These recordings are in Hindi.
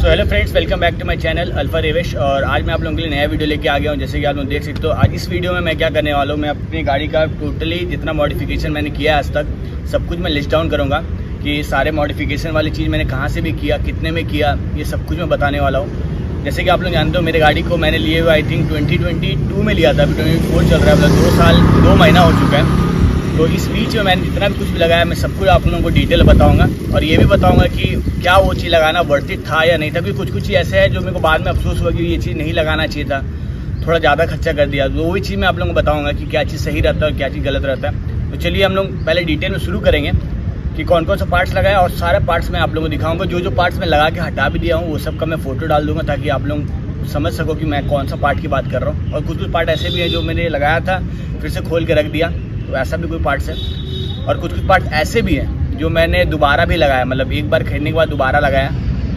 so hello friends welcome back to my channel Alpha रेवेश और आज मैं आप लोगों के लिए नया वीडियो लेके आ गया हूँ जैसे कि आप लोग देख सकते हो आज इस वीडियो में मैं क्या करने वाला हूँ मैं अपनी गाड़ी का टोटली जितना मॉडिफिकेशन मैंने किया है आज तक सब कुछ मैं लिस्ट डाउन करूँगा कि सारे मॉडिफिकेशन वाली चीज़ मैंने कहाँ से भी किया कितने में किया ये सब कुछ मैं बताने वाला हूँ जैसे कि आप लोग जानते हो मेरे गाड़ी को मैंने लिए हुए आई थिंक ट्वेंटी में लिया था अभी ट्वेंटी चल रहा है मतलब दो साल दो महीना हो चुका है तो इस बीच में मैंने जितना भी कुछ भी लगाया मैं सब कुछ आप लोगों को डिटेल बताऊंगा और ये भी बताऊंगा कि क्या वो चीज़ लगाना वर्तित था या नहीं था क्योंकि कुछ कुछ ऐसे है जो मेरे को बाद में अफसोस हुआ कि ये चीज़ नहीं लगाना चाहिए था थोड़ा ज़्यादा खर्चा कर दिया तो वही चीज़ मैं आप लोगों को बताऊँगा कि क्या चीज़ सही रहता है और क्या चीज़ गलत रहता है तो चलिए हम लोग पहले डिटेल में शुरू करेंगे कि कौन कौन सा पार्ट्स लगाया और सारे पार्ट्स मैं आप लोगों को दिखाऊंगा जो जो पार्ट्स मैं लगा के हटा भी दिया हूँ वो सब का मैं फोटो डाल दूंगा ताकि आप लोग समझ सको कि मैं कौन सा पार्ट की बात कर रहा हूँ और कुछ कुछ पार्ट ऐसे भी है जो मैंने लगाया था फिर से खोल के रख दिया तो ऐसा भी कोई पार्ट्स है और कुछ कुछ पार्ट्स ऐसे भी हैं जो मैंने दोबारा भी लगाया मतलब एक बार खरीदने के बाद दोबारा लगाया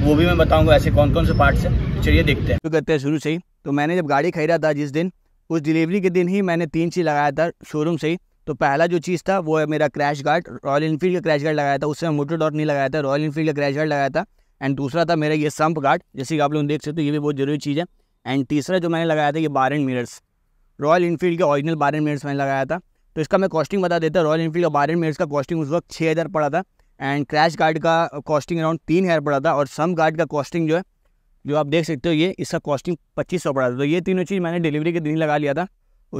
वो भी मैं बताऊँगा ऐसे कौन कौन से पार्ट्स हैं चलिए देखते हैं शुरू करते हैं शुरू से ही तो मैंने जब गाड़ी खरीदा था जिस दिन उस डिलीवरी के दिन ही मैंने तीन चीज़ लगाया था शोरूम से ही तो पहला जो चीज़ था वो है मेरा क्रैश गार्ड रॉयल इनफील्ड का क्रैश गार्ड लगाया था उससे मैं मोटर डॉट नहीं लगाया था रॉयल इनफील्ड का क्रैश गार्ड लगाया था एंड दूसरा था मेरा ये संप गार्ड जैसे कि आप लोग देख सकते हो ये भी बहुत ज़रूरी चीज़ है एंड तीसरा जो मैंने लगाया था ये bar end mirrors Royal Enfield के ऑरिजिनल बार एंड मिरर्स मैंने लगाया था तो इसका मैं कॉस्टिंग बता देता रॉयल इनफील्ड और बारह मेट्स का कॉस्टिंग उस वक्त छः हज़ार पड़ा था एंड क्रैश गार्ड का कॉस्टिंग अराउंड तीन हज़ार पड़ा था और सम गार्ड का कॉस्टिंग जो है जो आप देख सकते हो ये इसका कॉस्टिंग पच्चीस सौ पड़ा था तो ये तीनों चीज़ मैंने डिलीवरी के दिन लगा लिया था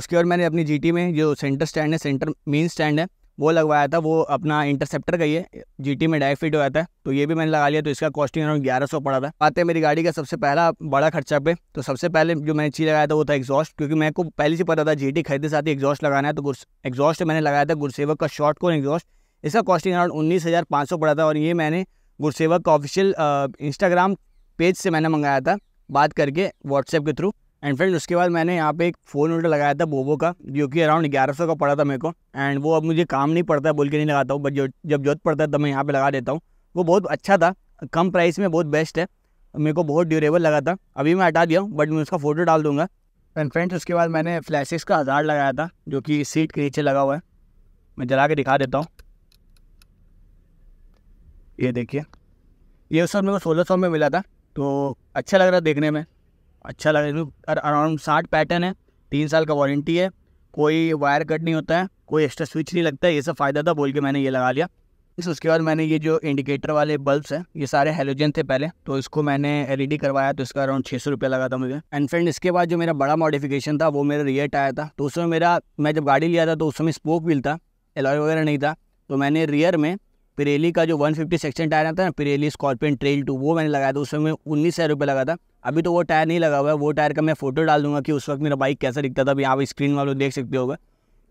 उसके बाद मैंने अपनी जी में जो सेंटर स्टैंड है सेंटर मेन स्टैंड है वो लगवाया था वो अपना इंटरसेप्टर का ये जीटी में डायरेक्ट फिट जाता था तो ये भी मैंने लगा लिया तो इसका कॉस्टिंग अराउंड ग्यारह सौ पड़ा था आते हैं मेरी गाड़ी का सबसे पहला बड़ा खर्चा पे तो सबसे पहले जो मैंने चीज़ लगाया था वो था एग्जॉस्ट क्योंकि मेरे को पहले से पता था जी टी खरीदते साथ ही एग्जॉस्ट लगाना है तो एग्जॉस्ट मैंने लगाया था गुरसेवक का शॉर्ट कोन एग्जॉस्ट इसका कॉस्टिंग अराउंड उन्नीस हज़ार पाँच सौ पड़ा था और ये मैंने गुरसेवक का ऑफिशियल इंस्टाग्राम पेज से मैंने मंगाया था बात करके व्हाट्सएप के थ्रू एंड फ्रेंड उसके बाद मैंने यहाँ पे एक फ़ोन होल्डर लगाया था बोबो का जो कि अराउंड ग्यारह सौ का पड़ा था मेरे को एंड वो अब मुझे काम नहीं पड़ता है बोल के नहीं लगाता हूँ बट जो जब जरूरत पड़ता है तब मैं यहाँ पे लगा देता हूँ वो बहुत अच्छा था कम प्राइस में बहुत बेस्ट है मेरे को बहुत ड्यूरेबल लगा था अभी मैं हटा दिया हूँ बट मैं उसका फ़ोटो डाल दूँगा एंड फ्रेंड्स उसके बाद मैंने फ्लैशिस का हज़ार लगाया था जो कि सीट के नीचे लगा हुआ है मैं जला के दिखा देता हूँ ये देखिए ये उस मेरे को सोलह सौ में मिला था तो अच्छा लग रहा देखने में अच्छा लग रहा है अराउंड साठ पैटर्न है तीन साल का वारंटी है कोई वायर कट नहीं होता है कोई एक्स्ट्रा स्विच नहीं लगता है ये सब फ़ायदा था बोल के मैंने ये लगा लिया इस उसके बाद मैंने ये जो इंडिकेटर वाले बल्ब्स हैं ये सारे हेलोजन थे पहले तो इसको मैंने एलईडी करवाया तो इसका अराउंड छः सौ लगा था मुझे एंड फ्रेंड इसके बाद जो मेरा बड़ा मॉडिफिकेशन था वो मेरा रियर टायर था तो उस समय मेरा मैं जब गाड़ी लिया था तो उस समय स्पोक व्हील था एलॉय वगैरह नहीं था तो मैंने रियर में पिरेली का जो 150 सेक्शन टायर आता है ना पिरेली स्कॉर्पियन ट्रेल टू वो मैंने लगाया था उस समय उन्नीस हज़ार रुपये लगा था अभी तो वो टायर नहीं लगा हुआ है वो टायर का मैं फोटो डाल दूंगा कि उस वक्त मेरा बाइक कैसा दिखता था अभी यहाँ पर स्क्रीन वालों देख सकते होगा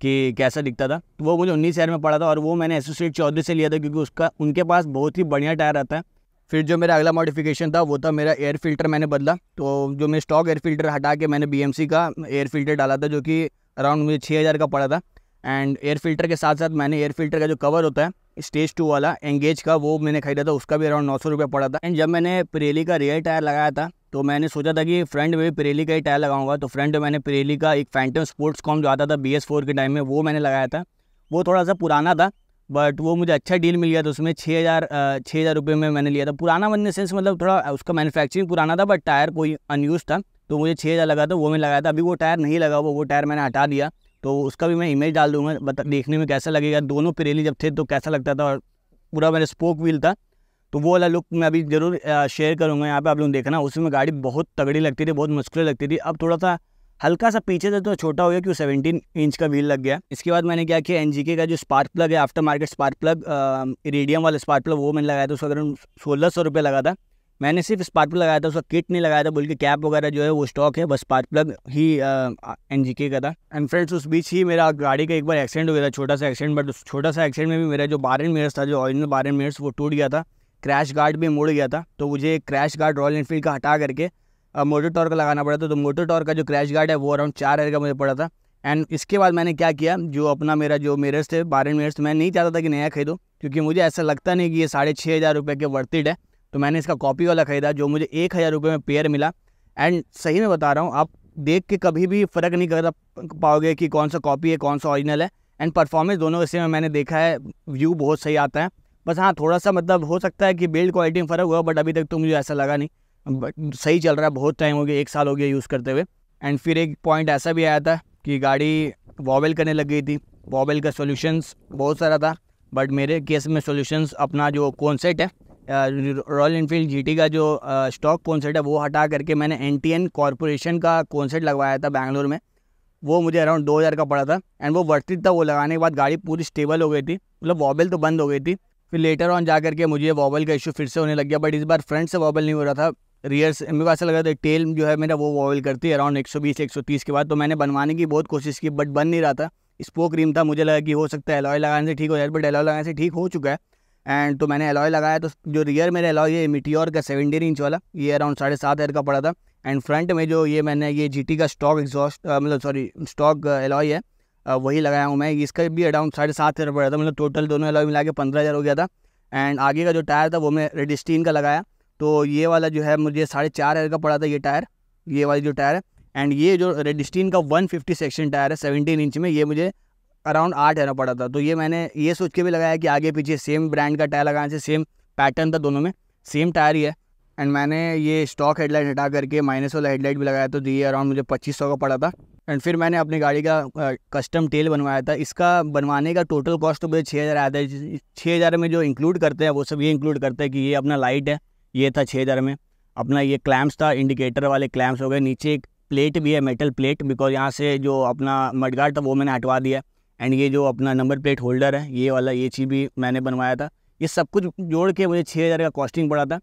कि कैसा दिखता था तो वो मुझे उन्नीस हज़ार में पड़ा था और वो मैंने एसोसिएट चौधरी से लिया था क्योंकि उसका उनके पास बहुत ही बढ़िया टायर आता है फिर जो मेरा अगला मॉडिफिकेशन था वो था मेरा एयर फिल्टर मैंने बदला तो जो मेरे स्टॉक एयर फिल्टर हटा के मैंने बी का एयर फिल्टर डाला था जो कि अराउंड मुझे छः हज़ार का पड़ा था एंड एयर फिल्टर के साथ साथ मैंने एयर फिल्टर का जो कवर होता है स्टेज टू वाला एंगेज का वो मैंने खरीदा था उसका भी अराउंड नौ सौ रुपये पड़ा था एंड जब मैंने परेली का रियल टायर लगाया था तो मैंने सोचा था कि फ्रंट में भी परेली का ही टायर लगाऊंगा तो फ्रंट में मैंने परेली का एक फैंटम स्पोर्ट्स कॉम जो आता था बी एस फोर के टाइम में वो मैंने लगाया था वो थोड़ा सा पुराना था बट वो मुझे अच्छा डील मिल गया था उसमें छः हज़ार छः हज़ार रुपये में मैंने लिया था पुराना बनने सेंस मतलब थोड़ा उसका मैनुफैक्चरिंग पुराना था बट टायर कोई अनयूज़ था तो मुझे छः हज़ार लगा था वो मैंने लगाया था अभी वो टायर नहीं लगा वो वो टायर मैंने हटा दिया तो उसका भी मैं इमेज डाल दूंगा बता देखने में कैसा लगेगा दोनों पिरेली जब थे तो कैसा लगता था और पूरा मेरा स्पोक व्हील था तो वो वाला लुक मैं अभी ज़रूर शेयर करूँगा यहाँ पे आप लोग देखना उसमें गाड़ी बहुत तगड़ी लगती थी बहुत मुश्किल लगती थी अब थोड़ा सा हल्का सा पीछे से तो छोटा हो गया कि वो सेवेंटीन इंच का व्हील लग गया इसके बाद मैंने क्या किया एनजीके का जो स्पार्क प्लग है aftermarket spark plug radium वाला स्पार्क प्लग वो मैंने लगाया था उसका अगर सोलह सौ रुपये लगा था मैंने सिर्फ स्पार्क प्लग लगाया था उसका किट नहीं लगाया था बोल के कैप वगैरह जो है वो स्टॉक है बस स्पार्क प्लग ही एन जी के का था एंड फ्रेंड्स उस बीच ही मेरा गाड़ी का एक बार एक्सीडेंट हो गया था छोटा सा एक्सीडेंट बट छोटा सा एक्सीडेंट में भी मेरा जो बारह मिनट्स था जो ऑरिजिनल बारह मिनट्स वो टूट गया था क्रैश गार्ड भी मुड़ गया था तो मुझे क्रैश गार्ड रॉयल इनफील्ड का हटा करके मोटर टॉर का लगाना पड़ा था तो मोटर टॉर का जो क्रैश गार्ड है वो अराउंड चार हज़ार का मुझे पड़ा था एंड इसके बाद मैंने क्या किया जो अपना मेरा जो मिरर्स थे बारह मिरर्स तो मैं नहीं चाहता था कि नया खरीदूँ क्योंकि मुझे ऐसा लगता नहीं कि ये साढ़े छः हज़ार रुपये के वर्थ है तो मैंने इसका कॉपी वाला ख़रीदा जो मुझे एक हज़ार रुपये में पेयर मिला एंड सही में बता रहा हूँ आप देख के कभी भी फ़र्क नहीं कर पाओगे कि कौन सा कॉपी है कौन सा ऑरिजिनल है एंड परफॉर्मेंस दोनों इसी में मैंने देखा है व्यू बहुत सही आता है बस हाँ थोड़ा सा मतलब हो सकता है कि बिल्ड क्वालिटी में फ़र्क हुआ बट अभी तक तो मुझे ऐसा लगा नहीं बट सही चल रहा है बहुत टाइम हो गया एक साल हो गया यूज़ करते हुए एंड फिर एक पॉइंट ऐसा भी आया था कि गाड़ी वॉबल करने लग गई थी वॉबल का सॉल्यूशंस बहुत सारा था बट मेरे केस में सोल्यूशंस अपना जो कॉन्सेट है रॉयल इनफील्ड जीटी का जो स्टॉक कॉन्सर्ट है वो हटा करके मैंने एन टी एन कॉरपोरेशन का कॉन्सर्ट लगवाया था बैंगलोर में वो मुझे अराउंड दो हज़ार का पड़ा था एंड वो वर्थित था वो लगाने के बाद गाड़ी पूरी स्टेबल हो गई थी मतलब वॉबल तो बंद हो गई थी फिर लेटर ऑन जा करके मुझे वॉबल का इशू फिर से होने लग गया बट इस बार फ्रंट से वॉबल नहीं हो रहा था रियर से मेरे को ऐसा लग रहा था टेल जो है मेरा वो वॉबल करती है अराउंड सौ तीस के बाद तो मैंने बनवाने की बहुत कोशिश की बट बन नहीं रहा था स्पोक रिम था मुझे लगा कि हो सकता है एलॉय लगाने से ठीक हो जाए बट एलॉय लगाने से ठीक हो चुका है एंड तो मैंने एलॉय लगाया तो जो रियर मेरे एलॉय है मिटियोर का सेवेंटीन इंच वाला ये अराउंड साढ़े सात हज़ार का पड़ा था एंड फ्रंट में जो ये मैंने ये जीटी का स्टॉक एग्जॉस्ट मतलब सॉरी स्टॉक अलॉय है वही लगाया हूँ मैं इसका भी अराउंड साढ़े सात हज़ार पड़ा था मतलब टोटल दोनों अलॉय मिला के पंद्रह हज़ार हो गया था एंड आगे का जो टायर था वो मैं रेडिस्टीन का लगाया तो ये वाला जो है मुझे साढ़े चार हज़ार का पड़ा था ये टायर ये वाली जो टायर है एंड ये जो रेडिस्टीन का फिफ्टी सेक्शन टायर है सेवनटीन इंच में ये मुझे अराउंड आठ हज़ार पड़ा था तो ये मैंने ये सोच के भी लगाया कि आगे पीछे सेम ब्रांड का टायर लगाने से सेम पैटर्न था दोनों में सेम टायर ही है एंड मैंने ये स्टॉक हेडलाइट हटा करके माइनस वाला हेडलाइट भी लगाया तो ये अराउंड मुझे पच्चीस सौ का पड़ा था एंड फिर मैंने अपनी गाड़ी का कस्टम टेल बनवाया था इसका बनवाने का टोटल कॉस्ट तो मुझे छः हज़ार आया था छः हज़ार में जो इंक्लूड करते हैं वो सब ये इंक्लूड करते हैं कि ये अपना लाइट है ये था छः हज़ार में अपना ये क्लैम्प्स था इंडिकेटर वाले क्लैम्प्स हो गए नीचे एक प्लेट भी है मेटल प्लेट बिकॉज यहाँ से जो अपना मडगार्ड था वो मैंने हटवा दिया एंड ये जो अपना नंबर प्लेट होल्डर है ये वाला ये चीज़ भी मैंने बनवाया था ये सब कुछ जोड़ के मुझे छः हज़ार का कॉस्टिंग पड़ा था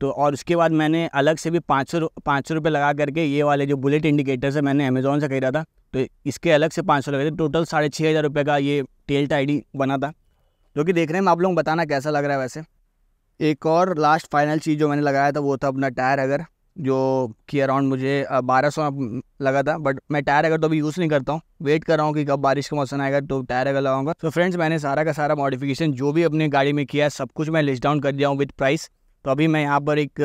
तो और उसके बाद मैंने अलग से भी पाँच सौ पाँच सौ रुपये लगा करके ये वाले जो बुलेट इंडिकेटर से मैंने अमेज़ोन से खरीदा था तो इसके अलग से पाँच सौ लगे थे टोटल साढ़े छः हज़ार रुपये का ये टेल्ट आई बना था जो कि देख हैं मैं आप लोगों को बताना कैसा लग रहा है वैसे एक और लास्ट फाइनल चीज़ जो मैंने लगाया था वो था अपना टायर अगर जो कि अराउंड मुझे बारह सौ लगा था बट मैं टायर अगर तो अभी यूज़ नहीं करता हूँ वेट कर रहा हूँ कि कब बारिश का मौसम आएगा तो टायर अगर लगाऊंगा तो फ्रेंड्स मैंने सारा का सारा मॉडिफिकेशन जो भी अपनी गाड़ी में किया है सब कुछ मैं लिस्ट डाउन कर दिया हूँ विथ प्राइस तो अभी मैं यहाँ पर एक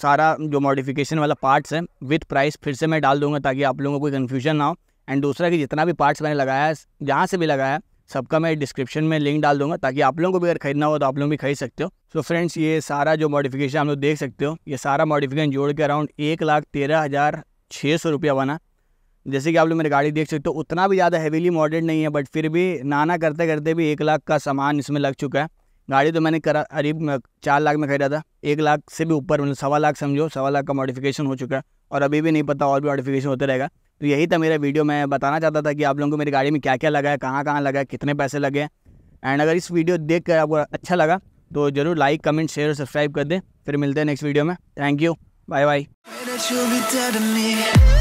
सारा जो मॉडिफिकेशन वाला पार्ट्स है विथ प्राइस फिर से मैं डाल दूंगा ताकि आप लोगों को कोई कन्फ्यूजन ना हो एंड दूसरा कि जितना भी पार्ट्स मैंने लगाया है जहाँ से भी लगाया सबका मैं डिस्क्रिप्शन में लिंक डाल दूंगा ताकि आप लोगों को भी अगर खरीदना हो तो आप लोग भी खरीद सकते हो सो so फ्रेंड्स ये सारा जो मॉडिफिकेशन आप लोग देख सकते हो ये सारा मॉडिफिकेशन जोड़ के अराउंड एक लाख तेरह हज़ार छः सौ रुपया बना जैसे कि आप लोग मेरी गाड़ी देख सकते हो उतना भी ज़्यादा हैवीली मॉडल नहीं है बट फिर भी नाना करते करते भी एक लाख का सामान इसमें लग चुका है गाड़ी तो मैंने करा करीब चार लाख में खरीदा था एक लाख से भी ऊपर मतलब सवा लाख समझो सवा लाख का मॉडिफिकेशन हो चुका है और अभी भी नहीं पता और भी मॉडिफिकेशन होते रहेगा तो यही था मेरा वीडियो मैं बताना चाहता था कि आप लोगों को मेरी गाड़ी में क्या क्या लगा है कहाँ कहाँ लगा है कितने पैसे लगे हैं एंड अगर इस वीडियो देख कर आपको अच्छा लगा तो ज़रूर लाइक कमेंट शेयर और सब्सक्राइब कर दें फिर मिलते हैं नेक्स्ट वीडियो में थैंक यू बाय बाय